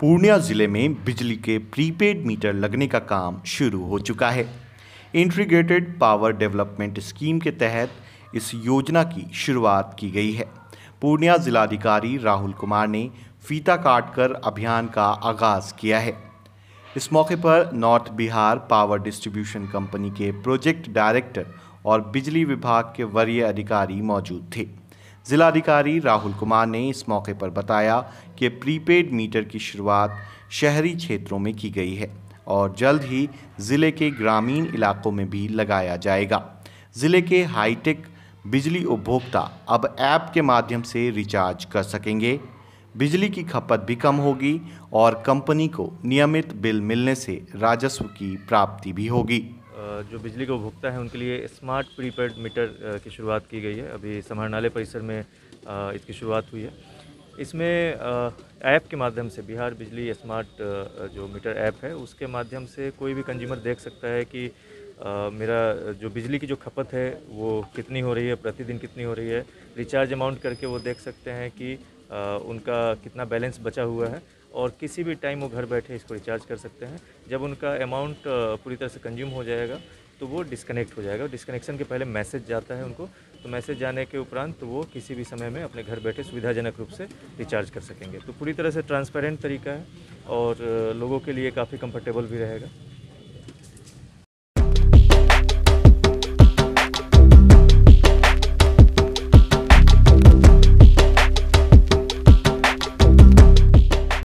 पूर्णिया ज़िले में बिजली के प्रीपेड मीटर लगने का काम शुरू हो चुका है इंटीग्रेटेड पावर डेवलपमेंट स्कीम के तहत इस योजना की शुरुआत की गई है पूर्णिया जिलाधिकारी राहुल कुमार ने फीता काटकर अभियान का आगाज़ किया है इस मौके पर north Bihar power distribution company के प्रोजेक्ट डायरेक्टर और बिजली विभाग के वरीय अधिकारी मौजूद थे जिलाधिकारी राहुल कुमार ने इस मौके पर बताया कि प्रीपेड मीटर की शुरुआत शहरी क्षेत्रों में की गई है और जल्द ही ज़िले के ग्रामीण इलाकों में भी लगाया जाएगा ज़िले के हाईटेक बिजली उपभोक्ता अब ऐप के माध्यम से रिचार्ज कर सकेंगे बिजली की खपत भी कम होगी और कंपनी को नियमित बिल मिलने से राजस्व की प्राप्ति भी होगी जो बिजली को उपभोक्ता है उनके लिए स्मार्ट प्रीपेड मीटर की शुरुआत की गई है अभी समाहरणालय परिसर में इसकी शुरुआत हुई है इसमें ऐप के माध्यम से बिहार बिजली स्मार्ट जो मीटर ऐप है उसके माध्यम से कोई भी कंज्यूमर देख सकता है कि मेरा जो बिजली की जो खपत है वो कितनी हो रही है प्रतिदिन कितनी हो रही है रिचार्ज अमाउंट करके वो देख सकते हैं कि उनका कितना बैलेंस बचा हुआ है और किसी भी टाइम वो घर बैठे इसको रिचार्ज कर सकते हैं जब उनका अमाउंट पूरी तरह से कंज्यूम हो जाएगा तो वो डिस्कनेक्ट हो जाएगा डिस्कनेक्शन के पहले मैसेज जाता है उनको तो मैसेज जाने के उपरांत तो वो किसी भी समय में अपने घर बैठे सुविधाजनक रूप से रिचार्ज कर सकेंगे तो पूरी तरह से ट्रांसपेरेंट तरीका है और लोगों के लिए काफ़ी कंफर्टेबल भी रहेगा